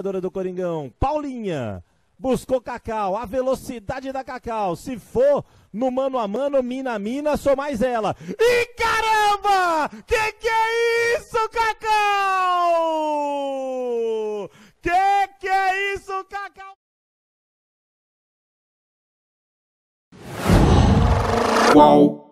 jogadora do Coringão, Paulinha. Buscou Cacau, a velocidade da Cacau. Se for no mano a mano, mina a mina, sou mais ela. E caramba! Que que é isso, Cacau? Que que é isso, Cacau? Qual?